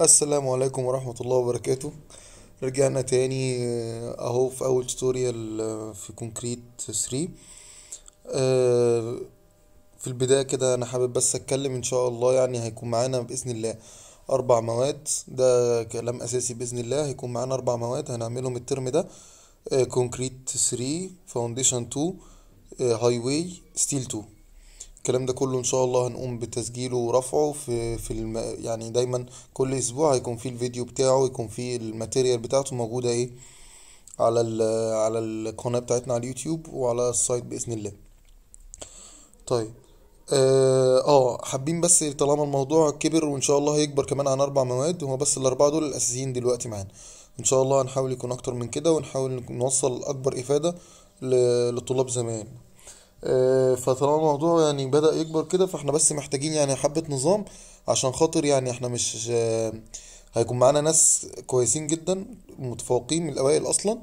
السلام عليكم ورحمة الله وبركاته رجعنا تاني آه، اهو في اول توتوريال آه، في كونكريت 3 آه، في البداية كده انا حابب بس اتكلم ان شاء الله يعني هيكون معانا بإذن الله اربع مواد ده كلام اساسي بإذن الله هيكون معانا اربع مواد هنعملهم الترم ده كونكريت 3 فاونديشن 2 هاي واي ستيل 2 الكلام ده كله ان شاء الله هنقوم بتسجيله ورفعه في في الم... يعني دايما كل اسبوع هيكون فيه الفيديو بتاعه يكون فيه الماتيريال بتاعته موجوده ايه على ال... على القناه بتاعتنا على اليوتيوب وعلى السايت باذن الله طيب اه, آه، حابين بس طالما الموضوع كبر وان شاء الله هيكبر كمان عن اربع مواد هما بس الاربعه دول الاساسيين دلوقتي معانا ان شاء الله هنحاول يكون اكتر من كده ونحاول نوصل اكبر افاده لطلاب زمان آه، فطالما الموضوع يعني بدأ يكبر كده فاحنا بس محتاجين يعني حبة نظام عشان خاطر يعني احنا مش آه، هيكون معانا ناس كويسين جدا متفوقين من الأوائل أصلا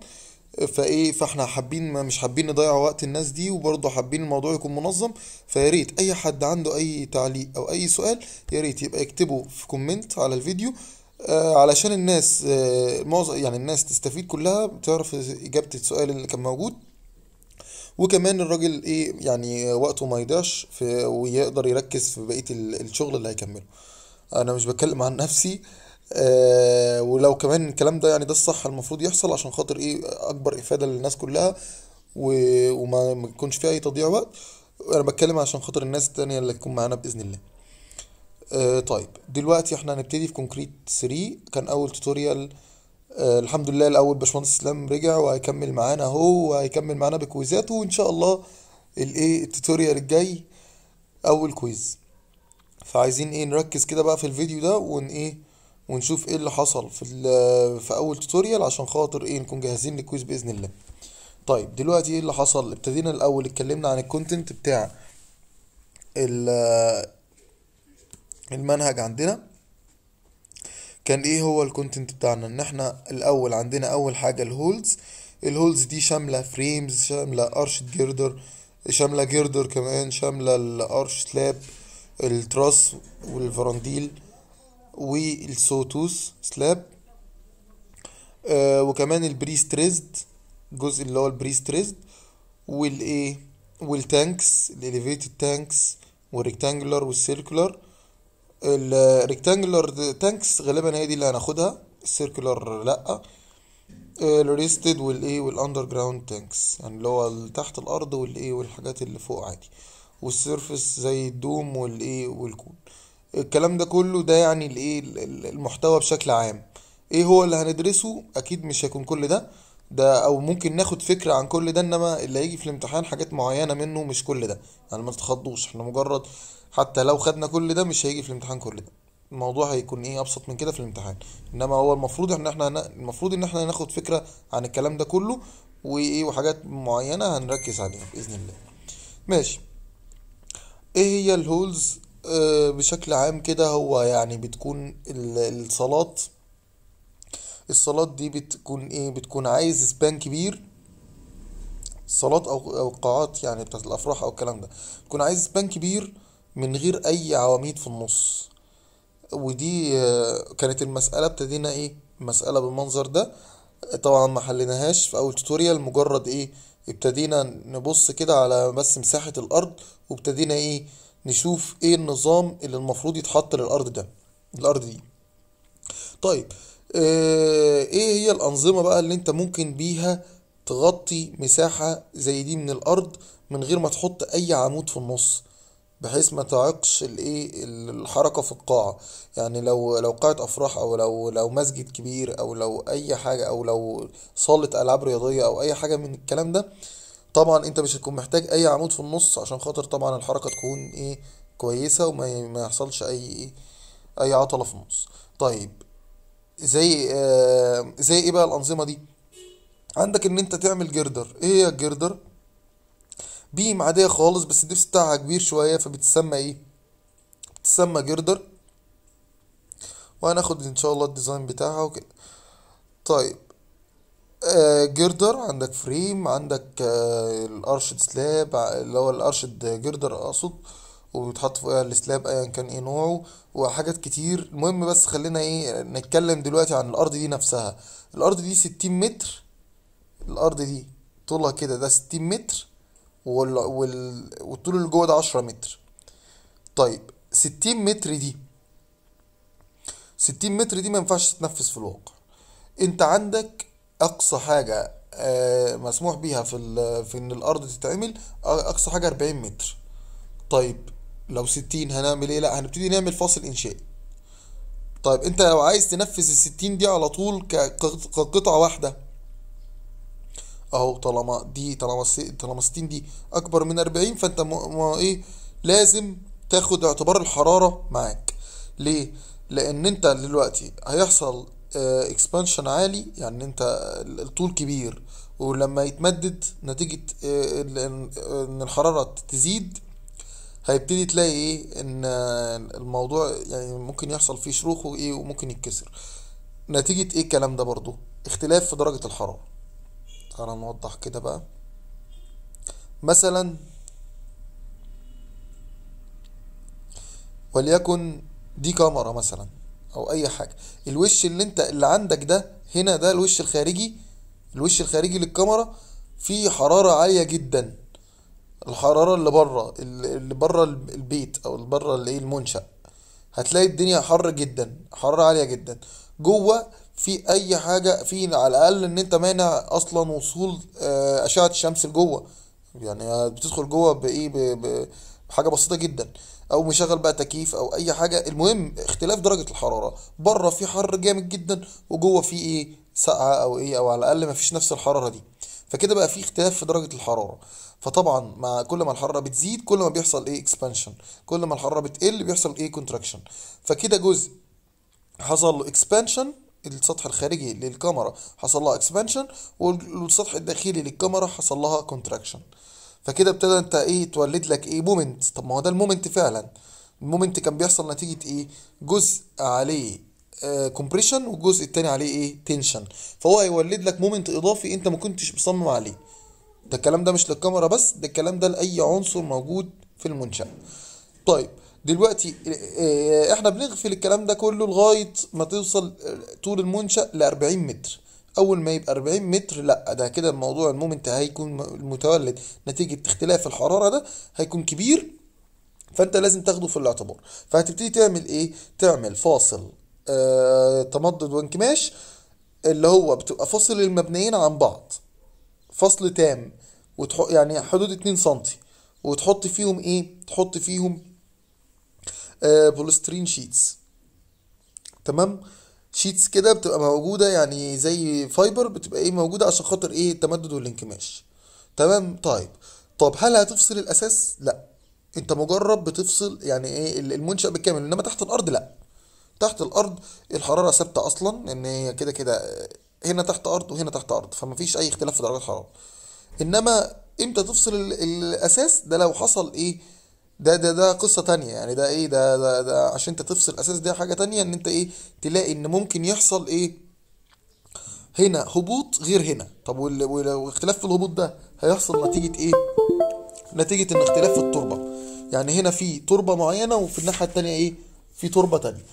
فايه فاحنا حابين مش حابين نضيع وقت الناس دي وبرضه حابين الموضوع يكون منظم فيا ريت اي حد عنده اي تعليق او اي سؤال يا ريت يبقى يكتبه في كومنت على الفيديو آه، علشان الناس يعني الناس تستفيد كلها تعرف اجابه السؤال اللي كان موجود وكمان الراجل ايه يعني وقته ما يضيعش ويقدر يركز في بقيه الشغل اللي هيكمله انا مش بتكلم عن نفسي آه ولو كمان الكلام ده يعني ده الصح المفروض يحصل عشان خاطر ايه اكبر افاده للناس كلها وما يكونش فيها اي تضييع وقت انا بتكلم عشان خاطر الناس التانية اللي تكون معانا باذن الله آه طيب دلوقتي احنا هنبتدي في كونكريت 3 كان اول توتوريال آه الحمد لله الاول باشمهندس اسلام رجع وهيكمل معانا اهو وهيكمل معانا بكويزات وان شاء الله الايه التوتوريال الجاي اول كويز فعايزين ايه نركز كده بقى في الفيديو ده ون ايه ونشوف ايه اللي حصل في في اول توتوريال عشان خاطر ايه نكون جاهزين للكويز باذن الله طيب دلوقتي ايه اللي حصل ابتدينا الاول اتكلمنا عن الكونتنت بتاع آه، المنهج عندنا كان ايه هو الكونتنت بتاعنا ان احنا الاول عندنا اول حاجه الهولز الهولز دي شامله فريمز شامله ارشد جردر شامله جردر كمان شامله الارش سلاب التراس والفرانديل والسوتوس سلاب آه وكمان البريستريزد الجزء اللي هو البريستريزد والايه والتانكس الاليفيتد تانكس والريكتانجلر والسيركلر الريكتانجلر تانكس غالبا هي دي اللي هناخدها السيركلر لا الريستد والايه والاندر جراوند تانكس يعني اللي هو تحت الارض والايه والحاجات اللي فوق عادي والسيرفس زي الدوم والايه والكون الكلام ده كله ده يعني الايه المحتوى بشكل عام ايه هو اللي هندرسه اكيد مش هيكون كل ده ده او ممكن ناخد فكره عن كل ده انما اللي هيجي في الامتحان حاجات معينه منه مش كل ده يعني ما تتخضوش احنا مجرد حتى لو خدنا كل ده مش هيجي في الامتحان كل ده الموضوع هيكون ايه ابسط من كده في الامتحان انما هو المفروض ان احنا المفروض ان احنا ناخد فكره عن الكلام ده كله وايه وحاجات معينه هنركز عليها باذن الله ماشي ايه هي الهولز آه بشكل عام كده هو يعني بتكون الصالات الصالات دي بتكون ايه بتكون عايز سبان كبير صالات او او قاعات يعني بتاعت الافراح او الكلام ده بتكون عايز سبان كبير من غير اي عواميد في النص ودي آه، كانت المسألة ابتدينا ايه مسألة بالمنظر ده طبعا ما حليناهاش في اول توتوريال مجرد ايه ابتدينا نبص كده على بس مساحة الارض وابتدينا ايه نشوف ايه النظام اللي المفروض يتحط للارض ده الارض دي طيب آه، ايه هي الانظمة بقى اللي انت ممكن بيها تغطي مساحة زي دي من الارض من غير ما تحط اي عمود في النص بحيث ما تعقش الايه الحركه في القاعه يعني لو لو قاعه افراح او لو لو مسجد كبير او لو اي حاجه او لو صاله العاب رياضيه او اي حاجه من الكلام ده طبعا انت مش هتكون محتاج اي عمود في النص عشان خاطر طبعا الحركه تكون ايه كويسه وما ما يحصلش اي ايه اي عطله في النص طيب زي آه زي ايه بقى الانظمه دي عندك ان انت تعمل جردر ايه هي الجردر بيم عادية خالص بس الدبس بتاعها كبير شوية فبتسمى ايه بتسمى جردر وهناخد ان شاء الله الديزاين بتاعها وكده طيب آه جردر عندك فريم عندك آه الارشد سلاب اللي هو الارشد جردر اقصد وبيتحط فوقها السلاب ايا كان ايه نوعه وحاجات كتير المهم بس خلينا ايه نتكلم دلوقتي عن الارض دي نفسها الارض دي ستين متر الارض دي طولها كده ده ستين متر وال... وال... والطول اللي جوه ده 10 متر طيب 60 متر دي 60 متر دي ما ينفعش تتنفس في الواقع انت عندك اقصى حاجه آه، مسموح بيها في في ان الارض تتعمل اقصى حاجه 40 متر طيب لو 60 هنعمل ايه لا هنبتدي نعمل فاصل انشائي طيب انت لو عايز تنفذ ال 60 دي على طول كقطعه واحده اهو طالما دي طالما طالما 60 دي اكبر من 40 فانت ما ايه لازم تاخد اعتبار الحراره معاك ليه لان انت دلوقتي هيحصل اكسبانشن آه، عالي يعني انت الطول كبير ولما يتمدد نتيجة آه، ان الحرارة تزيد هيبتدي تلاقي ايه ان الموضوع يعني ممكن يحصل فيه شروخ وايه وممكن يتكسر نتيجة ايه الكلام ده برضو اختلاف في درجة الحرارة تعالى نوضح كده بقى مثلا وليكن دي كاميرا مثلا او اي حاجه الوش اللي انت اللي عندك ده هنا ده الوش الخارجي الوش الخارجي للكاميرا فيه حراره عاليه جدا الحراره اللي بره اللي بره البيت او اللي بره الايه المنشا هتلاقي الدنيا حر جدا حراره عاليه جدا جوه في اي حاجه في على الاقل ان انت مانع اصلا وصول آه، اشعه الشمس لجوه يعني بتدخل جوه بايه بحاجه بسيطه جدا او مشغل بقى تكييف او اي حاجه المهم اختلاف درجه الحراره بره في حر جامد جدا وجوه في ايه سقعه او ايه او على الاقل مفيش نفس الحراره دي فكده بقى في اختلاف في درجه الحراره فطبعا مع كل ما الحراره بتزيد كل ما بيحصل ايه اكسبانشن كل ما الحراره بتقل بيحصل ايه كونتراكشن فكده جزء حصل له اكسبانشن السطح الخارجي للكاميرا حصل لها اكسبانشن والسطح الداخلي للكاميرا حصل لها كونتراكشن فكده ابتدى انت ايه تولد لك ايه مومنت طب ما هو ده المومنت فعلا المومنت كان بيحصل نتيجه ايه جزء عليه كومبريشن آه، والجزء التاني عليه ايه تنشن فهو هيولد لك مومنت اضافي انت ما كنتش مصمم عليه ده الكلام ده مش للكاميرا بس ده الكلام ده لاي عنصر موجود في المنشاه طيب دلوقتي آه، احنا بنغفل الكلام ده كله لغايه ما توصل آه، طول المنشا ل 40 متر اول ما يبقى 40 متر لا ده كده الموضوع المومنت هيكون المتولد نتيجه اختلاف الحراره ده هيكون كبير فانت لازم تاخده في الاعتبار فهتبتدي تعمل ايه تعمل فاصل آه تمدد وانكماش اللي هو بتبقى فاصل المبنيين عن بعض فصل تام وتحط يعني حدود 2 سم وتحط فيهم ايه تحط فيهم آه، بولسترين شيتس تمام شيتس كده بتبقى موجوده يعني زي فايبر بتبقى ايه موجوده عشان خاطر ايه التمدد والانكماش تمام طيب طب هل هتفصل الاساس لا انت مجرد بتفصل يعني ايه المنشا بالكامل انما تحت الارض لا تحت الارض الحراره ثابته اصلا ان هي كده كده آه، هنا تحت ارض وهنا تحت ارض فما فيش اي اختلاف في درجات الحراره انما امتى تفصل الاساس ده لو حصل ايه ده ده ده قصه تانية يعني ده ايه ده ده, ده عشان انت تفصل اساس ده حاجه تانية ان انت ايه تلاقي ان ممكن يحصل ايه هنا هبوط غير هنا طب واختلاف في الهبوط ده هيحصل نتيجه ايه نتيجه ان اختلاف في التربه يعني هنا في تربه معينه وفي الناحيه التانية ايه في تربه تانية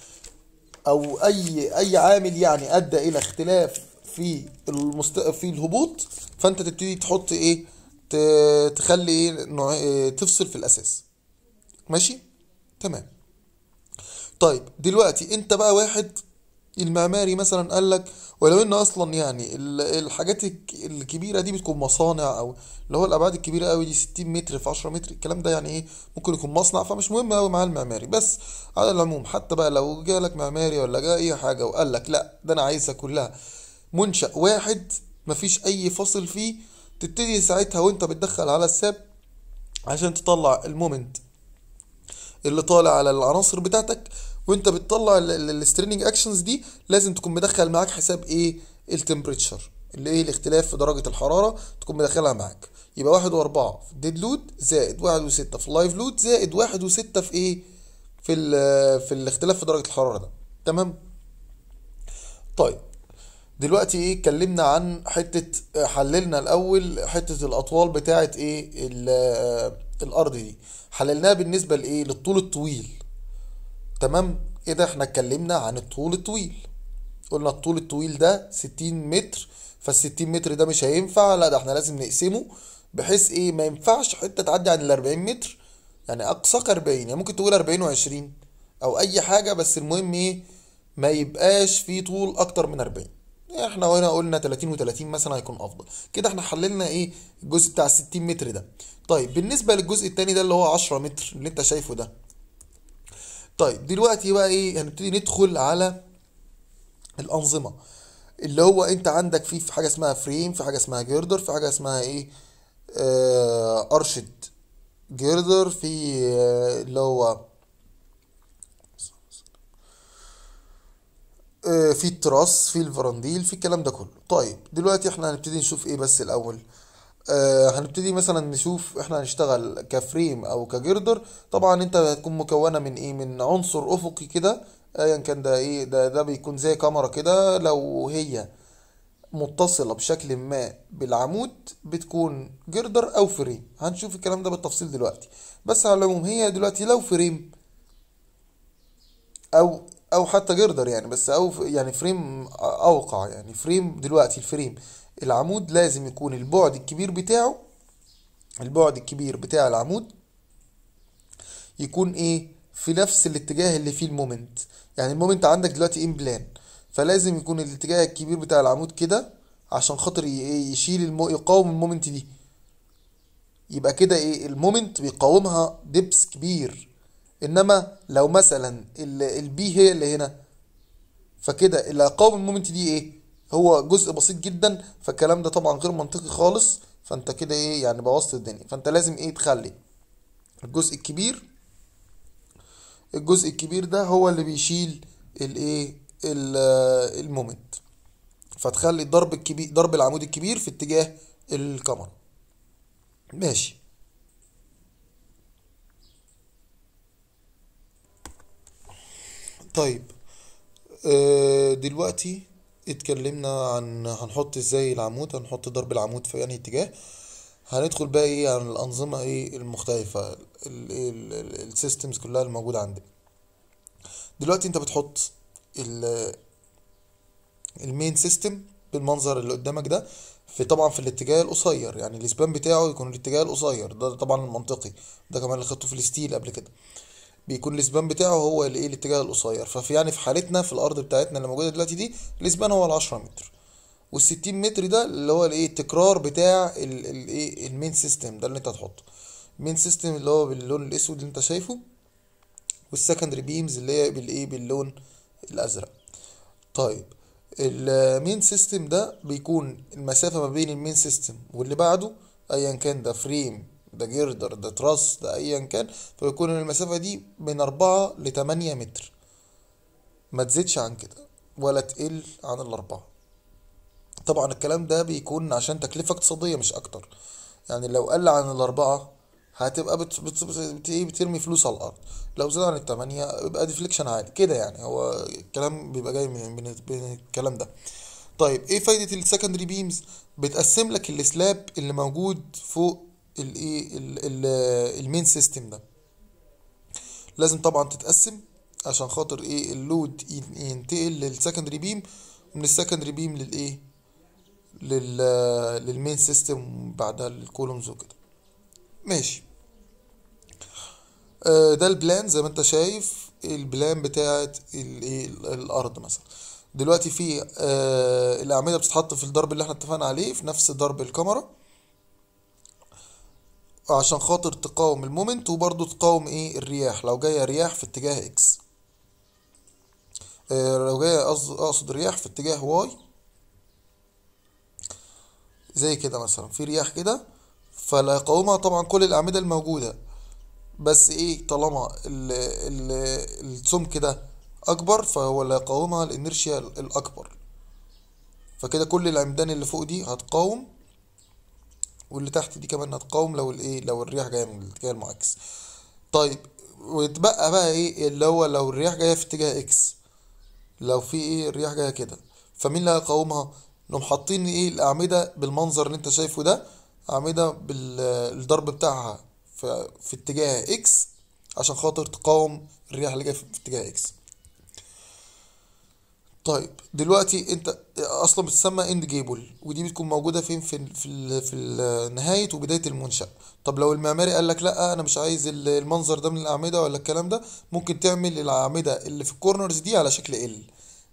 او اي اي عامل يعني ادى الى اختلاف في المست... في الهبوط فانت تبتدي تحط ايه تخلي إيه؟, ايه تفصل في الاساس ماشي تمام طيب دلوقتي انت بقى واحد المعماري مثلا قال لك ولو ان اصلا يعني الحاجات الكبيره دي بتكون مصانع او اللي هو الابعاد الكبيره قوي دي 60 متر في 10 متر الكلام ده يعني ايه ممكن يكون مصنع فمش مهم قوي مع المعماري بس على العموم حتى بقى لو جالك معماري ولا جاء اي حاجه وقال لك لا ده انا عايزها كلها منشا واحد مفيش اي فاصل فيه تبتدي ساعتها وانت بتدخل على الساب عشان تطلع المومنت اللي طالع على العناصر بتاعتك وانت بتطلع السترينج اكشنز دي لازم تكون مدخل معاك حساب ايه التمبريتشر اللي ايه الاختلاف في درجه الحراره تكون مدخلها معاك يبقى واحد واربعة في ديد لود زائد واحد وستة في لايف لود زائد واحد وستة في ايه في آه، في الاختلاف في درجه الحراره ده تمام طيب دلوقتي ايه اتكلمنا عن حته آه، حللنا الاول حته الاطوال بتاعه ايه آه، الارض دي حللناها بالنسبه لايه للطول الطويل تمام ده احنا اتكلمنا عن الطول الطويل قلنا الطول الطويل ده 60 متر فال60 متر ده مش هينفع لا ده احنا لازم نقسمه بحيث ايه ما ينفعش حته تعدي عن ال40 متر يعني اقصاك 40 يعني ممكن تقول 40 و20 او اي حاجه بس المهم ايه ما يبقاش في طول اكتر من 40 احنا هنا قلنا 30 و30 مثلا هيكون افضل كده احنا حللنا ايه الجزء بتاع 60 متر ده طيب بالنسبه للجزء التاني ده اللي هو 10 متر اللي انت شايفه ده طيب دلوقتي بقى ايه هنبتدي ندخل على الانظمه اللي هو انت عندك فيه في حاجه اسمها فريم في حاجه اسمها جيردر في حاجه اسمها ايه آه ارشد جيردر في آه اللي هو آه، في التراس في الفرنديل في الكلام ده كله طيب دلوقتي احنا هنبتدي نشوف ايه بس الاول آه آه هنبتدي مثلا نشوف احنا هنشتغل كفريم او كجردر طبعا انت هتكون مكونه من ايه من عنصر افقي كده ايا كان ده ايه ده ده بيكون زي كاميرا كده لو هي متصله بشكل ما بالعمود بتكون جردر او فريم هنشوف الكلام ده بالتفصيل دلوقتي بس على العموم هي دلوقتي لو فريم او او حتى جردر يعني بس او يعني فريم اوقع يعني فريم دلوقتي الفريم العمود لازم يكون البعد الكبير بتاعه البعد الكبير بتاع العمود يكون ايه في نفس الاتجاه اللي فيه المومنت يعني المومنت عندك دلوقتي ان بلان فلازم يكون الاتجاه الكبير بتاع العمود كده عشان خاطر إيه؟ يشيل المو... يقاوم المومنت دي يبقى كده ايه المومنت بيقاومها دبس كبير انما لو مثلا البي هي اللي هنا فكده اللي هيقاوم المومنت دي ايه هو جزء بسيط جدا فالكلام ده طبعا غير منطقي خالص فانت كده ايه يعني بوظت الدنيا فانت لازم ايه تخلي الجزء الكبير الجزء الكبير ده هو اللي بيشيل الايه المومنت فتخلي الضرب الكبير ضرب العمود الكبير في اتجاه القمر ماشي طيب آه، دلوقتي اتكلمنا عن هنحط ازاي العمود هنحط ضرب العمود في انهي اتجاه هندخل بقى ايه عن يعني الانظمه ايه المختلفه السيستمز كلها الموجوده عندك دلوقتي انت بتحط المين سيستم بالمنظر اللي قدامك ده في طبعا في الاتجاه القصير يعني الاسبان بتاعه يكون الاتجاه القصير ده طبعا المنطقي ده كمان اللي خدته في الستيل قبل كده بيكون الاسبان بتاعه هو الايه الاتجاه القصير ففي يعني في حالتنا في الارض بتاعتنا اللي موجوده دلوقتي دي الاسبان هو ال 10 متر وال60 متر ده اللي هو الايه التكرار بتاع الايه المين سيستم ده اللي انت هتحطه المين سيستم اللي هو باللون الاسود اللي انت شايفه والسكندري بيمز اللي هي بالايه باللون الازرق طيب المين سيستم ده بيكون المسافه ما بين المين سيستم واللي بعده ايا كان ده فريم ده جردر ده تراس ده ايا كان فيكون المسافه دي من 4 ل 8 متر ما تزيدش عن كده ولا تقل عن الاربعه طبعا الكلام ده بيكون عشان تكلفه اقتصاديه مش اكتر يعني لو قل عن الاربعه هتبقى بت... بت... بت... ايه، بترمي فلوس على الارض لو زاد عن التمانية يبقى ديفليكشن عالي كده يعني هو الكلام بيبقى جاي من, من... من الكلام ده طيب ايه فايدة السكندري بيمز بتقسم لك السلاب اللي موجود فوق الايه آه، المين سيستم ده لازم طبعا تتقسم عشان خاطر ايه اللود ينتقل للسكندري بيم ومن السكندري بيم للايه لل للمين سيستم بعدها الكولومز وكده ماشي آه، ده البلان زي ما انت شايف البلان بتاعت الايه الارض مثلا دلوقتي في آه، الاعمده بتتحط في الضرب اللي احنا اتفقنا عليه في نفس ضرب الكاميرا عشان خاطر تقاوم المومنت وبرضو تقاوم ايه الرياح لو جاية رياح في اتجاه اكس آه، لو جاية اقصد رياح في اتجاه واي زي كده مثلا في رياح كده فلا يقاومها طبعا كل الاعمدة الموجودة بس ايه طالما السمك ده اكبر فهو لا يقاومها الانرشيا الاكبر فكده كل العمدان اللي فوق دي هتقاوم واللي تحت دي كمان هتقاوم لو الايه لو الرياح جايه من الاتجاه المعاكس طيب ويتبقى بقى ايه اللي هو لو الرياح جايه في اتجاه اكس لو في ايه الرياح جايه كده فمين اللي هيقاومها نقوم حاطين ايه الاعمده بالمنظر اللي انت شايفه ده اعمده بالضرب بتاعها في, في اتجاه اكس عشان خاطر تقاوم الرياح اللي جايه في اتجاه اكس طيب دلوقتي انت اصلا بتسمى اند جيبل ودي بتكون موجوده فين في في في نهايه وبدايه المنشا طب لو المعماري قال لك لا انا مش عايز المنظر ده من الاعمده ولا الكلام ده ممكن تعمل الاعمده اللي في الكورنرز دي على شكل ال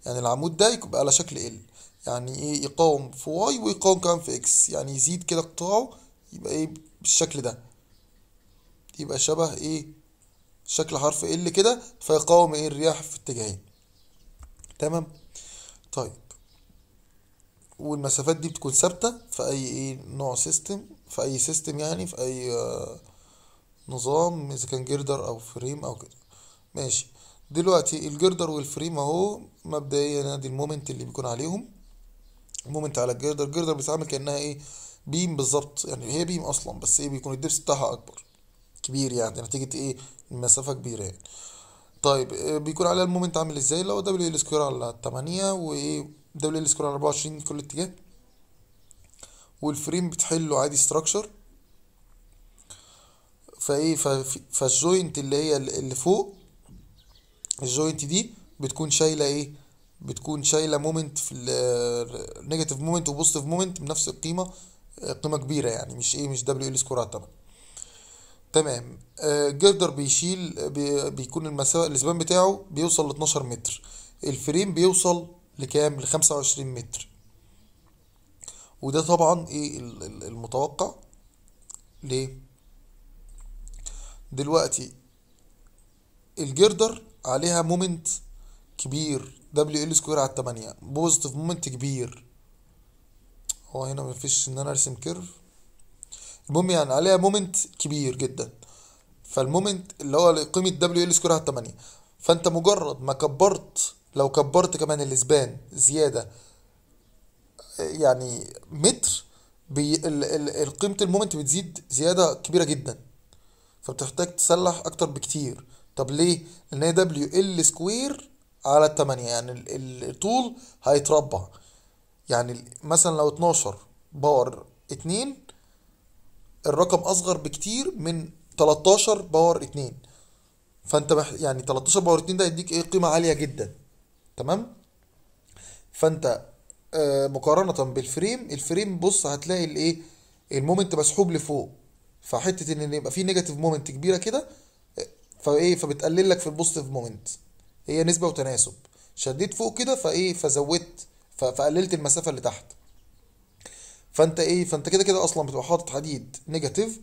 يعني العمود ده يبقى على شكل ال يعني ايه يقاوم في واي ويقاوم كمان في اكس يعني يزيد كده قطاعه يبقى ايه بالشكل ده يبقى شبه ايه شكل حرف ال كده فيقاوم ايه الرياح في اتجاهين تمام طيب والمسافات دي بتكون ثابتة في أي إيه نوع سيستم في أي سيستم يعني في أي آه، نظام إذا كان جردر أو فريم أو كده ماشي دلوقتي الجردر والفريم أهو مبدئيا ادي المومنت اللي بيكون عليهم مومنت على الجردر الجردر بيتعامل كأنها إيه بيم بالظبط يعني هي بيم أصلا بس إيه بيكون الدبس بتاعها أكبر كبير يعني نتيجة إيه المسافة كبيرة يعني طيب آه، بيكون عليها المومنت عامل ازاي اللي هو دبليو ال سكوير على 8 و دبليو ال سكوير على 24 في كل اتجاه والفريم بتحله عادي ستراكشر فايه فالجوينت اللي هي اللي فوق الجوينت دي بتكون شايله ايه بتكون شايله مومنت في نيجاتيف آه، مومنت وبوزيتيف مومنت بنفس القيمه آه، قيمه كبيره يعني مش ايه مش دبليو ال سكوير على 8 تمام آه، جردر بيشيل بيكون المسافه الاسبان بتاعه بيوصل ل 12 متر الفريم بيوصل لكام ل 25 متر وده طبعا ايه المتوقع ليه دلوقتي الجردر عليها مومنت كبير دبليو ال سكوير على 8 بوزيتيف مومنت كبير هو هنا مفيش ان انا ارسم كيرف المهم يعني عليها مومنت كبير جدا فالمومنت اللي هو قيمه دبليو ال سكوير على 8 فانت مجرد ما كبرت لو كبرت كمان الاسبان زياده يعني متر بي ال ال قيمه المومنت بتزيد زياده كبيره جدا فبتحتاج تسلح اكتر بكتير طب ليه لان هي دبليو يعني ال سكوير على 8 يعني الطول هيتربع يعني مثلا لو 12 باور 2 الرقم اصغر بكتير من 13 باور 2 فانت يعني 13 باور 2 ده يديك ايه قيمه عاليه جدا تمام فانت آه، مقارنه بالفريم الفريم بص هتلاقي الايه المومنت مسحوب لفوق فحته ان يبقى في نيجاتيف مومنت كبيره كده آه، فايه فبتقلل لك في البوزيتيف مومنت هي نسبه وتناسب شديت فوق كده فايه فزودت فقللت المسافه اللي تحت فانت ايه فانت كده كده اصلا بتبقى حاطط حديد نيجاتيف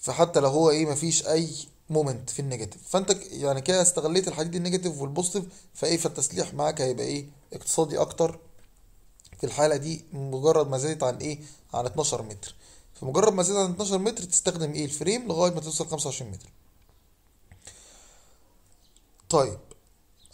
فحتى لو هو ايه مفيش اي مومنت في النيجاتيف فانت يعني كده استغليت الحديد النيجاتيف والبوزيتيف فايه فالتسليح معاك هيبقى ايه اقتصادي اكتر في الحاله دي مجرد ما زادت عن ايه عن 12 متر فمجرد ما زادت عن 12 متر تستخدم ايه الفريم لغايه ما توصل 25 متر طيب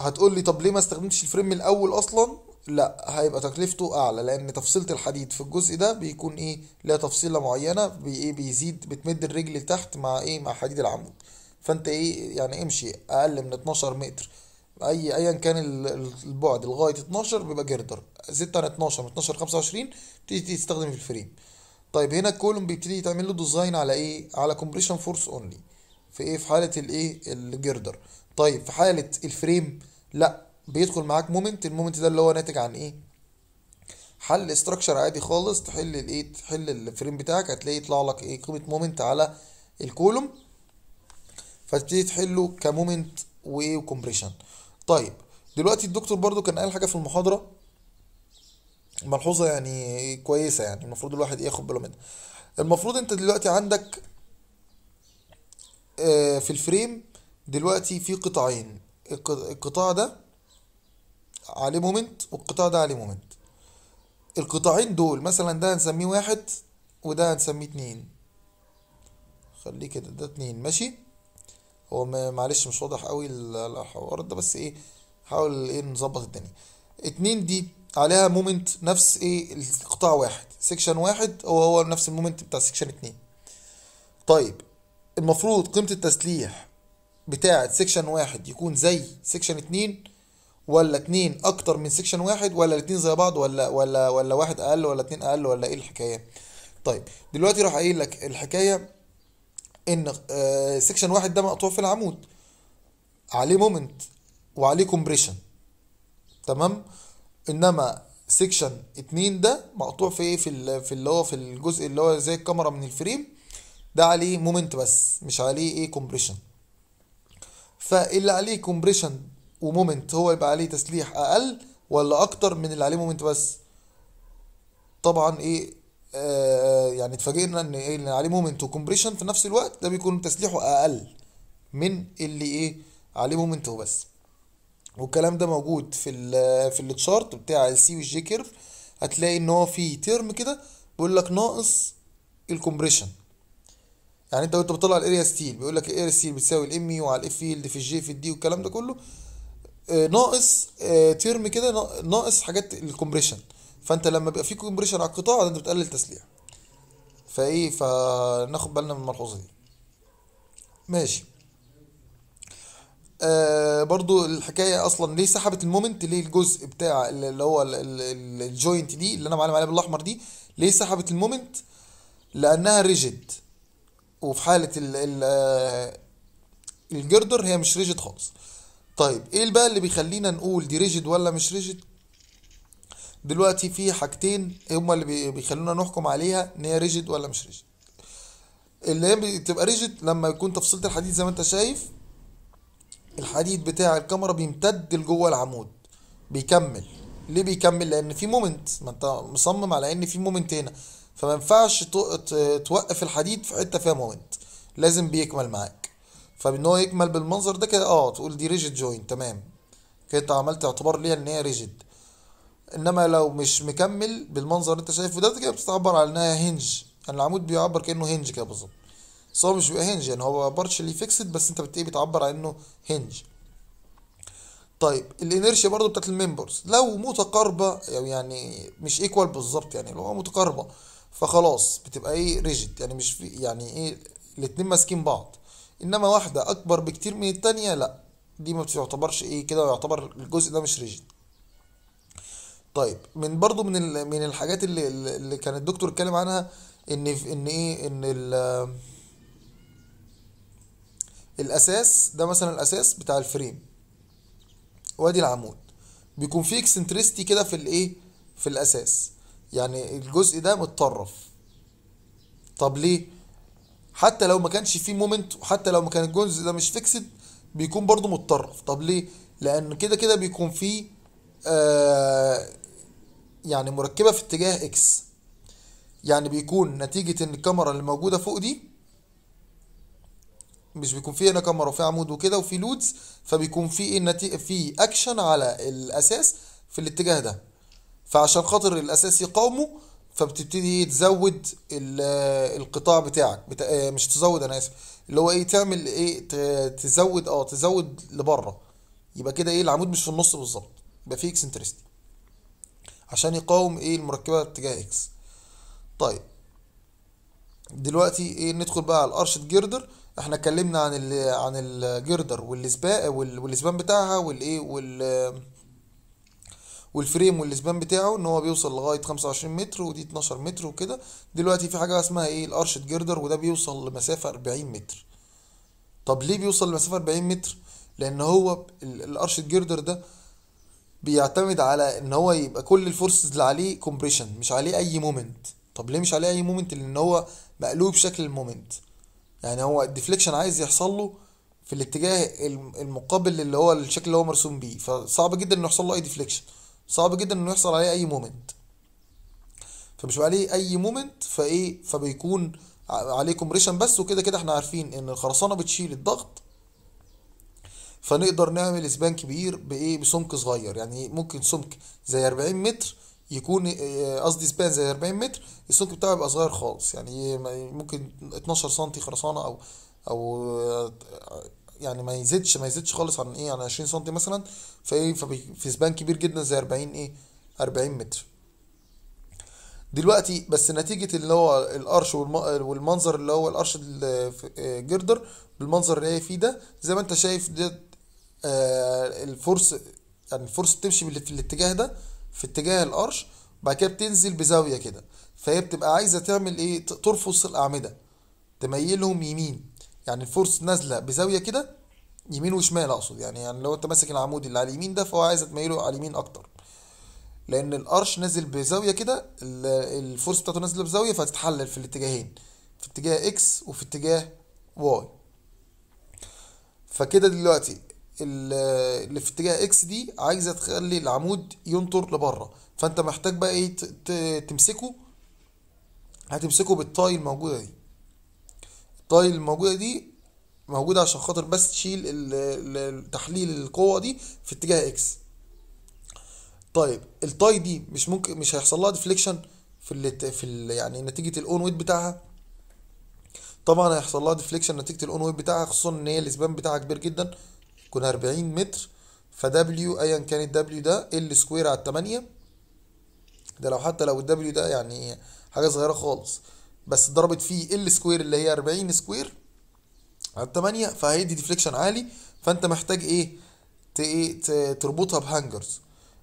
هتقول لي طب ليه ما استخدمتش الفريم من الاول اصلا لا هيبقى تكلفته اعلى لان تفصيله الحديد في الجزء ده بيكون ايه لا تفصيله معينه بي ايه بيزيد بتمد الرجل تحت مع ايه مع حديد العمود فانت ايه يعني امشي اقل من 12 متر اي ايا كان البعد لغايه 12 بيبقى جردر زدت عن 12 من 12 25 بتبتدي تستخدم في الفريم طيب هنا الكولوم بيبتدي يتعمل له ديزاين على ايه على كومبريشن فورس اونلي في ايه في حاله الايه الجردر طيب في حاله الفريم لا بيدخل معاك مومنت المومنت ده اللي هو ناتج عن ايه حل استراكشر عادي خالص تحل الايه تحل الفريم بتاعك هتلاقي يطلع لك ايه قيمه مومنت على الكولوم فتبتدي تحله كمومنت وايه وكمبريشن طيب دلوقتي الدكتور برضو كان قال حاجه في المحاضره ملحوظه يعني كويسه يعني المفروض الواحد ياخد باله منها المفروض انت دلوقتي عندك آه، في الفريم دلوقتي في قطاعين القطاع ده عليه مومنت والقطاع ده عليه مومنت القطاعين دول مثلا ده هنسميه واحد وده هنسميه اتنين خليه كده ده اتنين ماشي هو معلش مش واضح قوي الحوار ده بس ايه حاول ايه نظبط الدنيا اتنين دي عليها مومنت نفس ايه القطاع واحد سيكشن واحد هو هو نفس المومنت بتاع سيكشن اتنين طيب المفروض قيمة التسليح بتاعة سيكشن واحد يكون زي سيكشن اتنين ولا اتنين اكتر من سيكشن واحد ولا الاتنين زي بعض ولا ولا ولا واحد اقل ولا اتنين اقل ولا ايه الحكايه طيب دلوقتي راح قايل لك الحكايه ان سيكشن آه، واحد ده مقطوع في العمود عليه مومنت وعليه كومبريشن تمام انما سيكشن اتنين ده مقطوع في ايه في في اللي هو في الجزء اللي هو زي الكاميرا من الفريم ده عليه مومنت بس مش عليه ايه كومبريشن فاللي عليه كومبريشن ومومنت هو يبقى عليه تسليح اقل ولا اكتر من اللي عليه مومنت بس طبعا ايه آه يعني اتفاجئنا ان ايه اللي عليه مومنت وكمبريشن في نفس الوقت ده بيكون تسليحه اقل من اللي ايه عليه مومنت وبس والكلام ده موجود في الـ في التشارت بتاع السي والجي كيرف هتلاقي ان هو في ترم كده بيقول لك ناقص الكومبريشن يعني انت وانت بتطلع الاريا ستيل بيقول لك الاريا ستيل بتساوي الام يو على الاف فيلد في الجي في الدي والكلام ده كله آه، ناقص آه، تيرم كده ناقص حاجات الكومبريشن فانت لما بيبقى في كومبريشن على القطاع انت بتقلل تسليع فايه فناخد بالنا من الملحوظه دي ماشي آه برضو الحكايه اصلا ليه سحبت المومنت ليه الجزء بتاع اللي هو الجوينت دي اللي انا معلم عليها بالاحمر دي ليه سحبت المومنت لانها ريجيد وفي حاله آه، الجردر هي مش ريجيد خالص طيب ايه بقى اللي بيخلينا نقول دي ريجيد ولا مش ريجيد دلوقتي في حاجتين هما اللي بيخلونا نحكم عليها ان هي ريجيد ولا مش ريجيد اللي هي بتبقى ريجيد لما يكون تفصيله الحديد زي ما انت شايف الحديد بتاع الكاميرا بيمتد لجوه العمود بيكمل ليه بيكمل لان في مومنت ما انت مصمم على ان في مومنت هنا فما ينفعش توقف الحديد في حته فيها مومنت لازم بيكمل معاك فبان هو يكمل بالمنظر ده كده اه تقول دي ريجيد جوينت تمام كده انت عملت اعتبار ليها ان هي ريجيد انما لو مش مكمل بالمنظر اللي انت شايفه ده كده بتعبر على انها هنج يعني العمود بيعبر كانه هنج كده بالظبط بس هو مش بيبقى هنج يعني هو بارشلي فيكسد بس انت بتبقى بتعبر على انه هنج طيب الانرشيا برضو بتاعت الممبرز لو متقاربه يعني مش ايكوال بالظبط يعني لو متقاربه فخلاص بتبقى ايه ريجيد يعني مش في يعني ايه الاتنين ماسكين بعض انما واحده اكبر بكتير من التانية لا دي ما بتعتبرش ايه كده يعتبر الجزء ده مش ريجيد طيب من برضو من من الحاجات اللي اللي كان الدكتور اتكلم عنها ان ان ايه ان ال الاساس ده مثلا الاساس بتاع الفريم وادي العمود بيكون فيه اكسنتريستي كده في الايه في الاساس يعني الجزء ده متطرف طب ليه حتى لو ما كانش في مومنت وحتى لو ما كان الجزء ده مش فيكسد بيكون برضو متطرف طب ليه لان كده كده بيكون في آه، يعني مركبه في اتجاه اكس يعني بيكون نتيجه ان الكاميرا اللي موجوده فوق دي مش بيكون في هنا كاميرا وفي عمود وكده وفي لودز فبيكون في ايه في اكشن على الاساس في الاتجاه ده فعشان خاطر الاساس يقاومه فبتبتدي تزود القطاع بتاعك بتا... آه، مش تزود انا اسف اللي هو ايه تعمل ايه تزود اه تزود لبره يبقى كده ايه العمود مش في النص بالظبط يبقى فيه اكسنتريستي عشان يقاوم ايه المركبه اتجاه اكس طيب دلوقتي ايه ندخل بقى على الارشد جيردر احنا اتكلمنا عن الـ عن الجيردر والسباق والسبان بتاعها والايه وال إيه، والفريم والسبان بتاعه ان هو بيوصل لغايه 25 متر ودي 12 متر وكده دلوقتي في حاجه اسمها ايه الارشد جيردر وده بيوصل لمسافه 40 متر طب ليه بيوصل لمسافه 40 متر لان هو الارشد جيردر ده بيعتمد على ان هو يبقى كل الفورسز اللي عليه كومبريشن مش عليه اي مومنت طب ليه مش عليه اي مومنت لان هو مقلوب شكل المومنت يعني هو الديفليكشن عايز يحصل له في الاتجاه المقابل اللي هو الشكل اللي هو مرسوم بيه فصعب جدا انه يحصل له اي ديفليكشن صعب جدا انه يحصل عليه اي مومنت فمش عليه اي مومنت فايه فبيكون عليه كومبريشن بس وكده كده احنا عارفين ان الخرسانه بتشيل الضغط فنقدر نعمل اسبان كبير بايه بسمك صغير يعني ممكن سمك زي 40 متر يكون آه، قصدي سبان زي 40 متر السمك بتاعه يبقى صغير خالص يعني ممكن 12 سم خرسانه او او آه، يعني ما يزيدش ما يزيدش خالص عن ايه عن 20 سم مثلا فايه في سبان كبير جدا زي 40 ايه 40 متر دلوقتي بس نتيجة اللي هو القرش والمنظر اللي هو القرش الجردر آه، بالمنظر اللي هي فيه ده زي ما انت شايف ده آه الفرس يعني الفرس بتمشي في الاتجاه ده في اتجاه القرش بعد كده بتنزل بزاوية كده فهي بتبقى عايزة تعمل ايه ترفص الأعمدة تميلهم يمين يعني الفورس نازله بزاويه كده يمين وشمال اقصد يعني يعني لو انت ماسك العمود اللي على اليمين ده فهو عايز تميله على اليمين اكتر لان الارش نازل بزاويه كده الفورس بتاعته نازله بزاويه فهتتحلل في الاتجاهين في اتجاه اكس وفي اتجاه واي فكده دلوقتي اللي في اتجاه اكس دي عايزه تخلي العمود ينطر لبره فانت محتاج بقى ايه تمسكه هتمسكه بالطاي الموجوده دي الطايل الموجودة دي موجودة عشان خاطر بس تشيل تحليل القوة دي في اتجاه اكس طيب التاي دي مش ممكن مش هيحصل لها ديفليكشن في ال في ال يعني نتيجة الاون ويت بتاعها طبعا هيحصل لها ديفليكشن نتيجة الاون ويت بتاعها خصوصا ان هي السبان بتاعها كبير جدا كنا 40 متر ف دبليو ايا كان الدبليو ده ال سكوير على 8 ده لو حتى لو الدبليو ده يعني حاجة صغيرة خالص بس ضربت فيه ال سكوير اللي هي 40 سكوير على 8 فهيدي ديفليكشن عالي فانت محتاج ايه, إيه؟ تربطها بهانجرز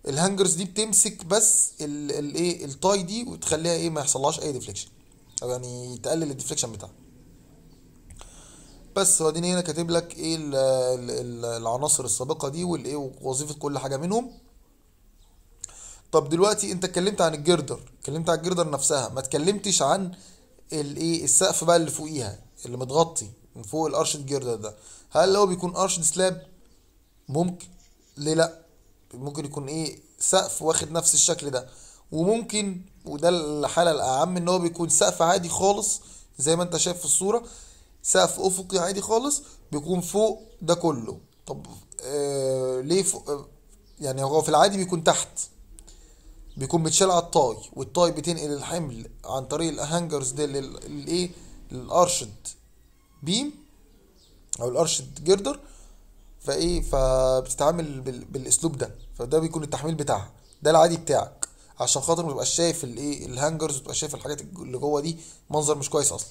الهانجرز دي بتمسك بس الايه التاي دي وتخليها ايه ما يحصلهاش اي ديفليكشن او يعني تقلل الديفليكشن بتاعها بس واديني هنا كاتب لك ايه العناصر السابقه دي والايه ووظيفه كل حاجه منهم طب دلوقتي انت اتكلمت عن الجردر اتكلمت عن الجردر نفسها ما اتكلمتش عن الايه السقف بقى اللي فوقيها اللي متغطي من فوق الارشد جيردر ده هل هو بيكون ارشد سلاب ممكن ليه لا ممكن يكون ايه سقف واخد نفس الشكل ده وممكن وده الحاله الاعم ان هو بيكون سقف عادي خالص زي ما انت شايف في الصوره سقف افقي عادي خالص بيكون فوق ده كله طب آه ليه فوق يعني هو في العادي بيكون تحت بيكون متشال على الطاي والطاي بتنقل الحمل عن طريق الهانجرز دي للايه للارشد بيم او الارشد جيردر فايه فبتتعامل بالاسلوب ده فده بيكون التحميل بتاعها ده العادي بتاعك عشان خاطر متبقاش شايف الايه الهانجرز وتبقى شايف الحاجات اللي جوه دي منظر مش كويس اصلا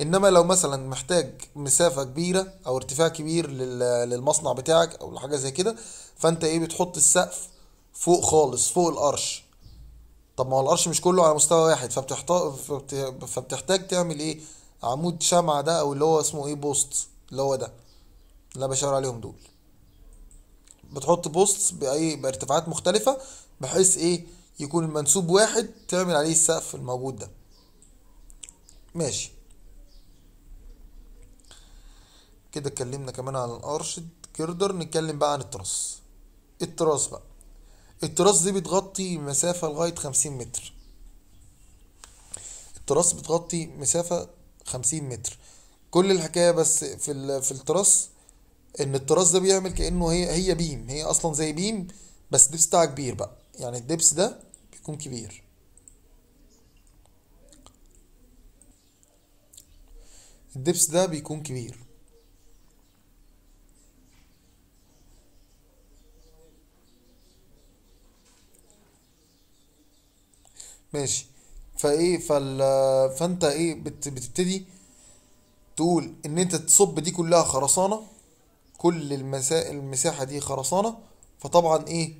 انما لو مثلا محتاج مسافه كبيره او ارتفاع كبير للمصنع بتاعك او لحاجه زي كده فانت ايه بتحط السقف فوق خالص فوق القرش طب ما هو القرش مش كله على مستوى واحد فبتحتاج فبتحتاج تعمل ايه عمود شمعة ده او اللي هو اسمه ايه بوست اللي هو ده اللي انا بشاور عليهم دول بتحط بوست باي بارتفاعات مختلفة بحيث ايه يكون المنسوب واحد تعمل عليه السقف الموجود ده ماشي كده اتكلمنا كمان عن الارش كيردر نتكلم بقى عن التراس التراس بقى التراس دي بتغطي مسافة لغاية خمسين متر التراس بتغطي مسافة خمسين متر كل الحكاية بس في, في التراس ان التراس ده بيعمل كأنه هي هي بيم هي اصلا زي بيم بس الدبس بتاعها كبير بقى يعني الدبس ده بيكون كبير الدبس ده بيكون كبير ماشي فايه فال فانت ايه بت... بتبتدي تقول ان انت تصب دي كلها خرسانه كل المسا... المساحه دي خرسانه فطبعا ايه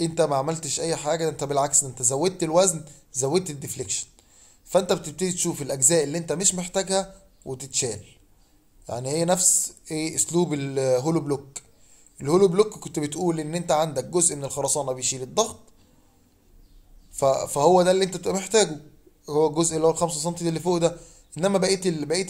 انت ما عملتش اي حاجه انت بالعكس انت زودت الوزن زودت الديفليكشن فانت بتبتدي تشوف الاجزاء اللي انت مش محتاجها وتتشال يعني هي نفس ايه اسلوب الهولو بلوك الهولو بلوك كنت بتقول ان انت عندك جزء من الخرسانه بيشيل الضغط فهو ده اللي انت بتبقى محتاجه هو الجزء اللي هو ال 5 سم اللي فوق ده انما بقيه بقيه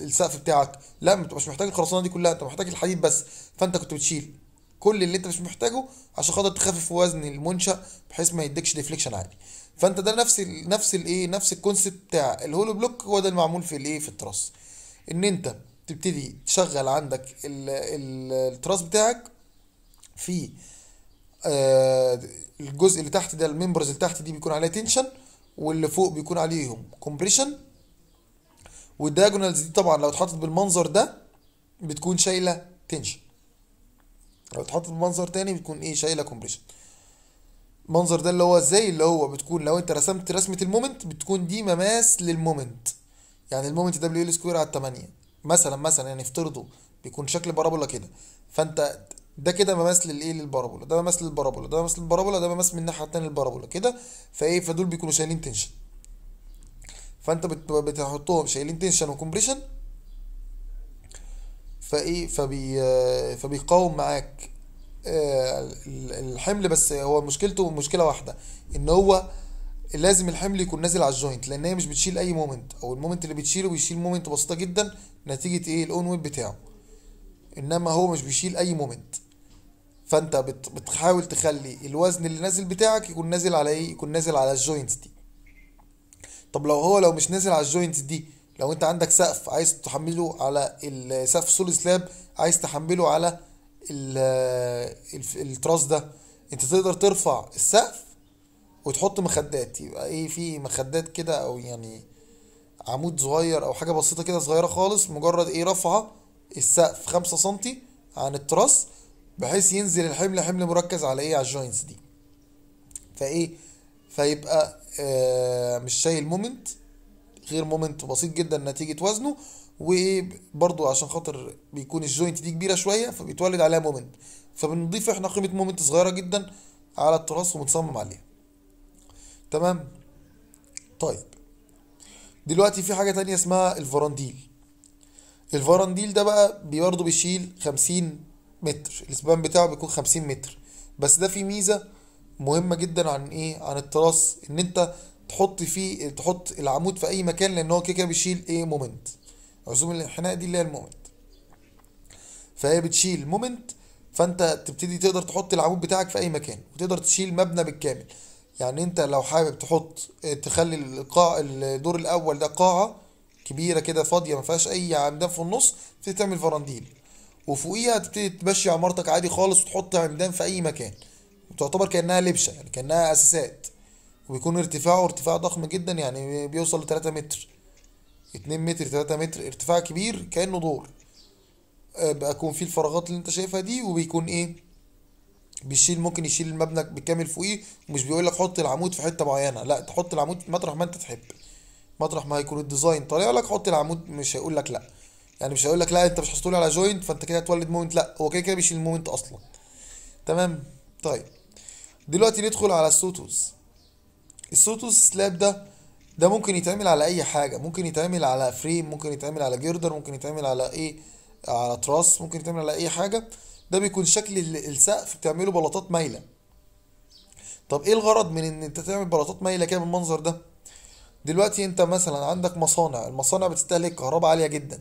السقف بتاعك لا ما بتبقاش محتاج الخرسانه دي كلها انت محتاج الحديد بس فانت كنت بتشيل كل اللي انت مش محتاجه عشان خاطر تخفف وزن المنشا بحيث ما يديكش ديفليكشن عالي فانت ده نفس الـ نفس الايه نفس الكونسيبت بتاع الهولو بلوك هو ده المعمول في الايه في التراس ان انت تبتدي تشغل عندك التراس بتاعك في آه، الجزء اللي تحت ده الممبرز اللي تحت دي بيكون عليها تنشن واللي فوق بيكون عليهم كومبريشن والدياجونالز دي طبعا لو اتحطت بالمنظر ده بتكون شايله تنشن لو اتحطت بمنظر تاني بتكون ايه شايله كومبريشن المنظر ده اللي هو ازاي اللي هو بتكون لو انت رسمت رسمه المومنت بتكون دي مماس للمومنت يعني المومنت دبليو ال سكوير على 8 مثلا مثلا يعني افترضوا بيكون شكل بارابولا كده فانت ده كده مماس للايه للبارابولا ده مماس للبارابولا ده مماس للبارابولا ده مماس من الناحيه الثانيه للبارابولا كده فايه فدول بيكونوا شايلين تنشن فانت بتحطهم شايلين تنشن وكمبريشن فايه فبي فبيقاوم معاك آه، الحمل بس هو مشكلته مشكله واحده ان هو لازم الحمل يكون نازل على الجوينت لان هي مش بتشيل اي مومنت او المومنت اللي بتشيله بيشيل مومنت بسيطه جدا نتيجه ايه الاون ويب بتاعه انما هو مش بيشيل اي مومنت فانت بتحاول تخلي الوزن اللي نازل بتاعك يكون نازل على ايه يكون نازل على الجوينتس دي طب لو هو لو مش نازل على الجوينتس دي لو انت عندك سقف عايز تحمله على السقف سول سلاب عايز تحمله على التراس ده انت تقدر ترفع السقف وتحط مخدات يبقى ايه في مخدات كده او يعني عمود صغير او حاجه بسيطه كده صغيره خالص مجرد ايه رفعه السقف 5 سم عن التراس بحيث ينزل الحمل حمل مركز على ايه على الجوينتس دي فايه فيبقى آه مش شايل مومنت غير مومنت بسيط جدا نتيجه وزنه وايه برضو عشان خاطر بيكون الجوينت دي كبيره شويه فبيتولد عليها مومنت فبنضيف احنا قيمه مومنت صغيره جدا على التراس ومتصمم عليها تمام طيب دلوقتي في حاجه تانية اسمها الفرانديل الفارانديل ده بقى برضه بيشيل 50 متر السبان بتاعه بيكون 50 متر بس ده فيه ميزه مهمه جدا عن ايه عن التراس ان انت تحط فيه تحط العمود في اي مكان لان هو كده كده بيشيل ايه مومنت عزوم الانحناء دي اللي هي المومنت فهي بتشيل مومنت فانت تبتدي تقدر تحط العمود بتاعك في اي مكان وتقدر تشيل مبنى بالكامل يعني انت لو حابب تحط تخلي القاع الدور الاول ده قاعه كبيره كده فاضيه ما فيهاش اي عمدان في النص تبتدي تعمل فرانديل وفوقيها تبتدي تمشي عمارتك عادي خالص وتحط عمدان في اي مكان وتعتبر كانها لبشه يعني كانها اساسات وبيكون ارتفاعه ارتفاع ضخم جدا يعني بيوصل ل 3 متر 2 متر 3 متر ارتفاع كبير كانه دور آه، يكون فيه الفراغات اللي انت شايفها دي وبيكون ايه بيشيل ممكن يشيل المبنى بالكامل فوقيه ومش بيقول لك حط العمود في حته معينه لا تحط العمود مطرح ما انت تحب مطرح ما هيكون الديزاين طالع لك حط العمود مش هيقول لك لا يعني مش هيقول لك لا انت مش هتطول على جوينت فانت كده هتولد مومنت لا هو كده كده بيشيل المومنت اصلا تمام طيب دلوقتي ندخل على السوتوس السوتوس سلاب ده ده ممكن يتعمل على اي حاجه ممكن يتعمل على فريم ممكن يتعمل على جيردر ممكن يتعمل على ايه على تراس ممكن يتعمل على اي حاجه ده بيكون شكل السقف بتعمله بلاطات مايله طب ايه الغرض من ان انت تعمل بلاطات مايله كده بالمنظر ده دلوقتي انت مثلا عندك مصانع المصانع بتستهلك كهرباء عاليه جدا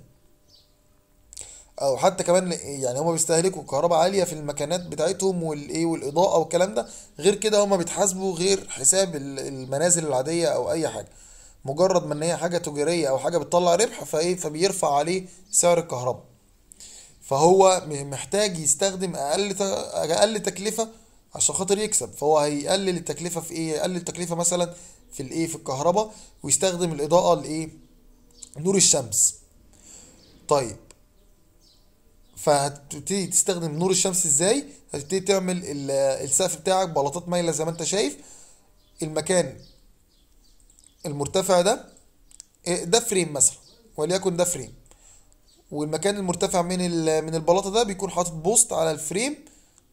او حتى كمان يعني هما بيستهلكوا كهرباء عاليه في المكانات بتاعتهم والايه والاضاءه والكلام ده غير كده هما بيتحاسبوا غير حساب المنازل العاديه او اي حاجه مجرد ما ان هي حاجه تجاريه او حاجه بتطلع ربح فايه فبيرفع عليه سعر الكهرباء فهو محتاج يستخدم اقل اقل تكلفه عشان خاطر يكسب فهو هيقلل التكلفه في ايه يقلل التكلفه مثلا في الايه في الكهرباء ويستخدم الاضاءه الايه نور الشمس طيب فهتبتدي تستخدم نور الشمس ازاي هتبتدي تعمل السقف بتاعك بلاطات مايله زي ما انت شايف المكان المرتفع ده إيه، ده فريم مثلا وليكن ده فريم والمكان المرتفع من من البلاطه ده بيكون حاطط بوست على الفريم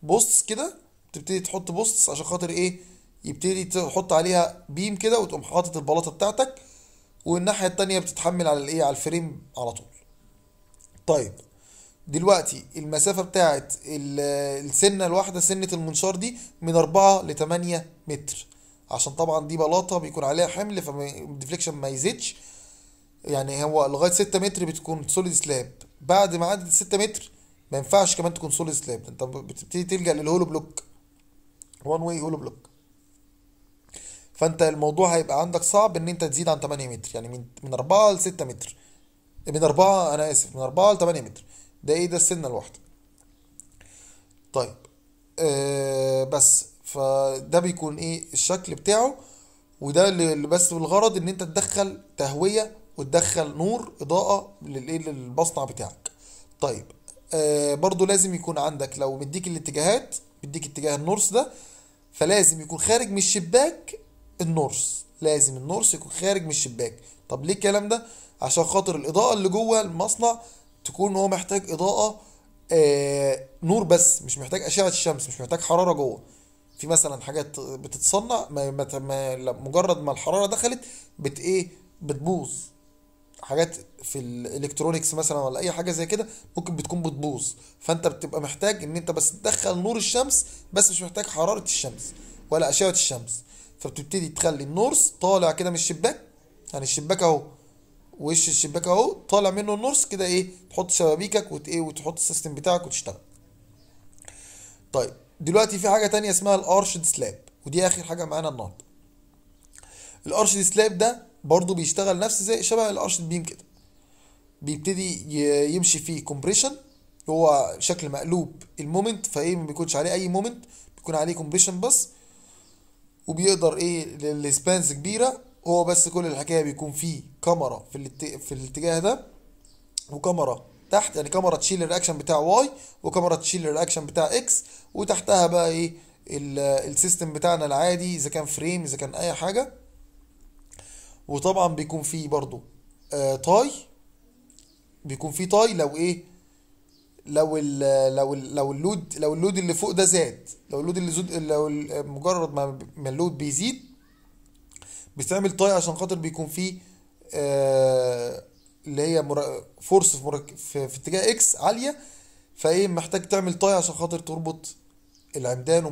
بوستس كده تبتدي تحط بوستس عشان خاطر ايه يبتدي تحط عليها بيم كده وتقوم حاطط البلاطه بتاعتك والناحيه التانية بتتحمل على الايه على الفريم على طول طيب دلوقتي المسافه بتاعت السنه الواحده سنه المنشار دي من 4 ل 8 متر عشان طبعا دي بلاطه بيكون عليها حمل فالديفليكشن ما يزيدش يعني هو لغايه 6 متر بتكون سوليد سلاب بعد ما عدت 6 متر ما ينفعش كمان تكون سوليد سلاب انت بتبتدي تلجا للهولو بلوك وان واي هولو بلوك فانت الموضوع هيبقى عندك صعب ان انت تزيد عن 8 متر يعني من من 4 ل 6 متر من 4 انا اسف من 4 ل 8 متر ده ايه ده السنه الواحده طيب آه بس فده بيكون ايه الشكل بتاعه وده اللي بس بالغرض ان انت تدخل تهويه وتدخل نور اضاءه للايه للمصنع بتاعك طيب آه برضو لازم يكون عندك لو مديك الاتجاهات مديك اتجاه النورس ده فلازم يكون خارج من الشباك النورس لازم النورس يكون خارج من الشباك طب ليه الكلام ده عشان خاطر الاضاءه اللي جوه المصنع تكون هو محتاج اضاءه آه نور بس مش محتاج اشعه الشمس مش محتاج حراره جوه في مثلا حاجات بتتصنع ما ما مجرد ما الحراره دخلت بت ايه بتبوظ حاجات في الالكترونيكس مثلا ولا اي حاجه زي كده ممكن بتكون بتبوظ فانت بتبقى محتاج ان انت بس تدخل نور الشمس بس مش محتاج حراره الشمس ولا اشعه الشمس فبتبتدي تخلي النورس طالع كده من الشباك يعني الشباك اهو وش الشباك اهو طالع منه النورس كده ايه تحط شبابيكك وت ايه وتحط السيستم بتاعك وتشتغل طيب دلوقتي في حاجه تانية اسمها الارشد سلاب ودي اخر حاجه معانا النهارده الارشد سلاب ده برضو بيشتغل نفس زي شبه الارشد بيم كده بيبتدي يمشي فيه كومبريشن هو شكل مقلوب المومنت فايه ما بيكونش عليه اي مومنت بيكون عليه كومبريشن بس وبيقدر ايه السبانز كبيره هو بس كل الحكايه بيكون فيه كاميرا في الات... في الاتجاه ده وكاميرا تحت يعني كاميرا تشيل الرياكشن بتاع واي وكاميرا تشيل الرياكشن بتاع اكس وتحتها بقى ايه السيستم بتاعنا العادي اذا كان فريم اذا كان اي حاجه وطبعا بيكون فيه برضو آه تاي بيكون فيه تاي لو ايه لو الـ لو الـ لو اللود لو اللود اللي فوق ده زاد لو اللود اللي زود لو مجرد ما اللود بيزيد بتعمل طاي عشان خاطر بيكون فيه آه اللي هي فورس في, في, في اتجاه اكس عاليه فايه محتاج تعمل طاي عشان خاطر تربط العمدان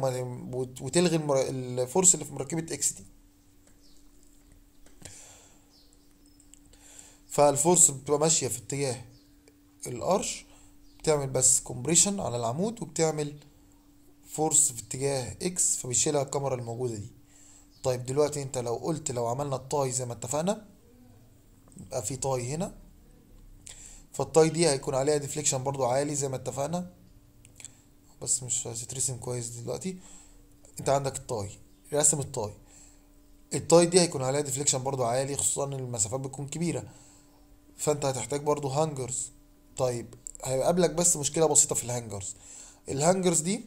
وتلغي الفورس اللي في مركبه اكس دي فالفورس بتبقى ماشيه في اتجاه الارش بتعمل بس كومبريشن على العمود وبتعمل فورس في اتجاه اكس فبيشيلها الكاميرا الموجودة دي طيب دلوقتي انت لو قلت لو عملنا الطاي زي ما اتفقنا يبقى في طاي هنا فالطاي دي هيكون عليها ديفليكشن برضو عالي زي ما اتفقنا بس مش هتترسم كويس دلوقتي انت عندك الطاي رسم الطاي الطاي دي هيكون عليها ديفليكشن برضو عالي خصوصا ان المسافات بتكون كبيره فانت هتحتاج برضو هانجرز طيب هيقابلك بس مشكله بسيطه في الهانجرز الهانجرز دي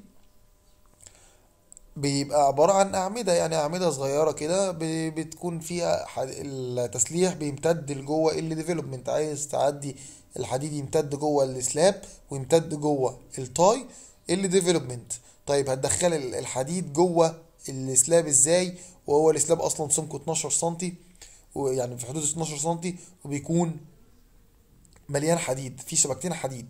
بيبقى عباره عن اعمده يعني اعمده صغيره كده بتكون فيها التسليح بيمتد لجوه اللي ديفلوبمنت عايز تعدي الحديد يمتد جوه السلاب ويمتد جوه التاي اللي ديفلوبمنت طيب هتدخل الحديد جوه السلاب ازاي وهو السلاب اصلا سمكه 12 سم ويعني في حدود 12 سم وبيكون مليان حديد في شبكتين حديد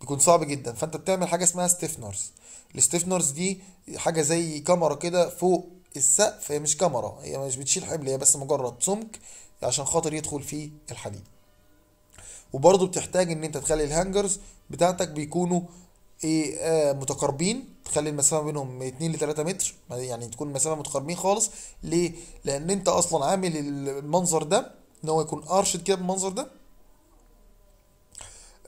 بيكون صعب جدا فانت بتعمل حاجه اسمها ستيفنرز الستيفنرز دي حاجه زي كاميرا كده فوق السقف هي مش كاميرا هي مش بتشيل حبل هي بس مجرد سمك عشان خاطر يدخل فيه الحديد وبرضه بتحتاج ان انت تخلي الهانجرز بتاعتك بيكونوا ايه آه متقاربين تخلي المسافه بينهم 2 ل 3 متر يعني تكون المسافه متقاربين خالص ليه لان انت اصلا عامل المنظر ده ان هو يكون ارشد كده بالمنظر ده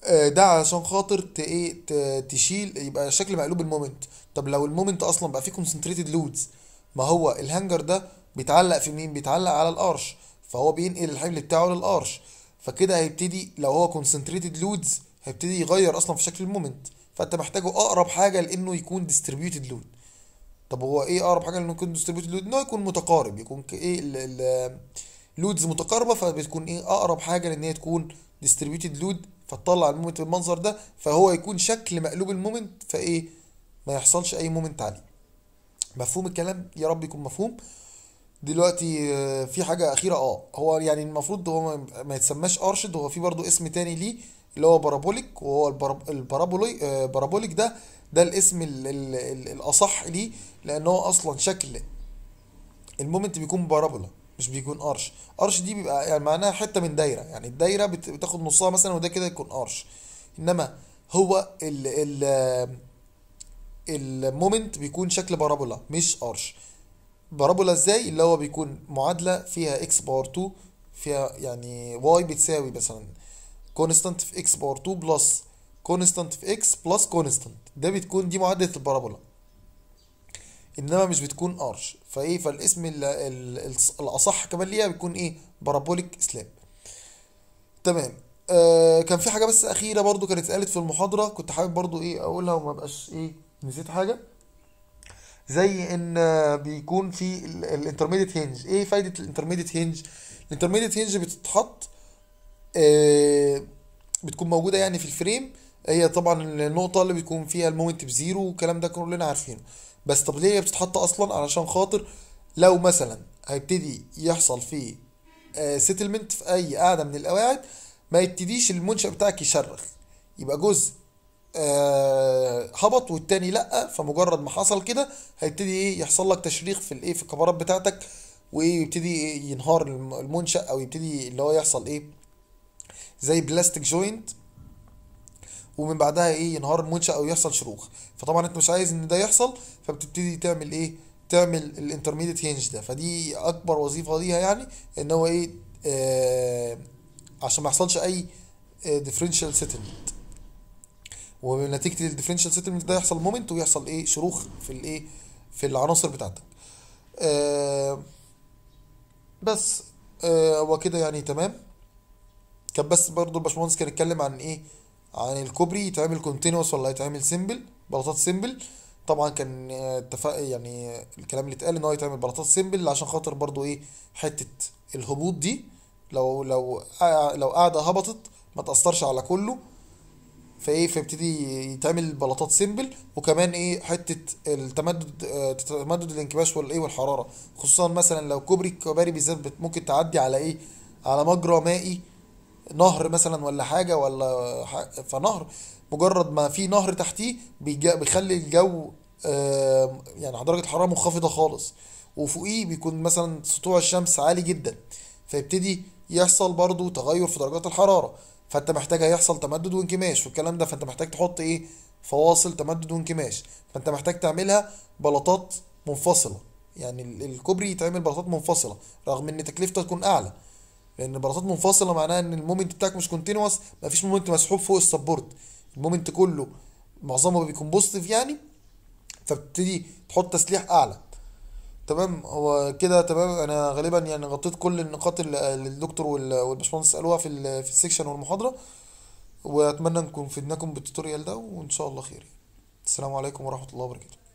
آه، ده علشان خاطر ايه تشيل يبقى شكل مقلوب المومنت طب لو المومنت اصلا بقى فيه كونسنتريتد لودز ما هو الهانجر ده بيتعلق في مين بيتعلق على القرش فهو بينقل الحمل بتاعه للقرش فكده هيبتدي لو هو كونسنتريتد لودز هيبتدي يغير اصلا في شكل المومنت فانت محتاجه اقرب حاجه لانه يكون ديستريبيوتد لود طب هو ايه اقرب حاجه لانه يكون ديستريبيوتد لود انه يكون متقارب يكون ايه لودز متقاربه فبتكون ايه اقرب حاجه لان هي تكون ديستريبيوتد لود فتطلع المومنت بالمنظر ده فهو يكون شكل مقلوب المومنت فايه ما يحصلش اي مومنت عليه مفهوم الكلام يا رب يكون مفهوم دلوقتي آه، في حاجه اخيره اه هو يعني المفروض هو ما يتسماش ارشد هو في برضو اسم تاني ليه اللي هو بارابوليك وهو البارابولي بارابوليك آه، ده ده الاسم الـ الـ الـ الاصح ليه لان هو اصلا شكل المومنت بيكون بارابولا مش بيكون قرش قرش دي بيبقى يعني معناها حته من دايره يعني الدايره بتاخد نصها مثلا وده كده يكون قرش انما هو ال ال المومنت بيكون شكل بارابولا مش قرش بارابولا ازاي اللي هو بيكون معادله فيها اكس باور 2 فيها يعني واي بتساوي مثلا كونستانت في اكس باور 2 بلس كونستانت في اكس بلس كونستانت ده بتكون دي معادله البارابولا انما مش بتكون ارش فايه فالاسم الاصح كمان ليها بيكون ايه بارابوليك سلاب تمام آه كان في حاجه بس اخيره برضو كانت اتقالت في المحاضره كنت حابب برضو ايه اقولها وما بقاش ايه نسيت حاجه زي ان بيكون في الانترميديت هينج ايه فايده الانترميديت هينج الانترميديت هينج بتتحط آه بتكون موجوده يعني في الفريم هي طبعا النقطه اللي بيكون فيها المومنت بزيرو والكلام ده كلنا عارفينه بس طب ليه هي بتتحط اصلا علشان خاطر لو مثلا هيبتدي يحصل فيه آه، سيتلمنت في اي قاعده من القواعد ما يبتديش المنشا بتاعك يشرخ يبقى جزء آه، هبط والتاني لا فمجرد ما حصل كده هيبتدي ايه يحصل لك تشريخ في الايه في الكبارات بتاعتك وايه يبتدي إيه، ينهار المنشا او يبتدي اللي هو يحصل ايه زي بلاستيك جوينت ومن بعدها ايه ينهار المنشا او يحصل شروخ فطبعا انت مش عايز ان ده يحصل فبتبتدي تعمل ايه تعمل الانترميديت هينج ده فدي اكبر وظيفه ليها يعني ان هو ايه آه عشان ما يحصلش اي ديفرنشال آه، سيتلمنت ونتيجه الديفرنشال سيتلمنت ده يحصل مومنت ويحصل ايه شروخ في الايه في العناصر بتاعتك آه بس آه، هو آه كده يعني تمام كان بس برضه الباشمهندس كان اتكلم عن ايه عن الكوبري يتعمل كونتينوس ولا يتعمل سيمبل بلاطات سيمبل طبعا كان آه، اتفق يعني الكلام اللي اتقال ان هو يتعمل بلاطات سيمبل عشان خاطر برضو ايه حته الهبوط دي لو لو آه، لو قاعده هبطت ما تاثرش على كله فايه فيبتدي يتعمل بلاطات سيمبل وكمان ايه حته التمدد آه تمدد الانكباش والايه والحراره خصوصا مثلا لو كوبري الكباري بالذات ممكن تعدي على ايه على مجرى مائي نهر مثلا ولا حاجه ولا فنهر مجرد ما في نهر تحتيه بيخلي الجو يعني درجه الحراره منخفضه خالص وفوقيه بيكون مثلا سطوع الشمس عالي جدا فيبتدي يحصل برضو تغير في درجات الحراره فانت محتاج هيحصل تمدد وانكماش والكلام ده فانت محتاج تحط ايه فواصل تمدد وانكماش فانت محتاج تعملها بلاطات منفصله يعني الكوبري يتعمل بلاطات منفصله رغم ان تكلفته تكون اعلى لان براسات منفصله معناها ان المومنت بتاعك مش كونتينوس مفيش مومنت مسحوب فوق السبورت المومنت كله معظمه بيكون بوزيتيف يعني فبتبتدي تحط تسليح اعلى تمام هو كده تمام انا غالبا يعني غطيت كل النقاط اللي الدكتور والباشمهندس قالوها في في السكشن والمحاضره واتمنى نكون فدناكم بالتوتوريال ده وان شاء الله خير السلام عليكم ورحمه الله وبركاته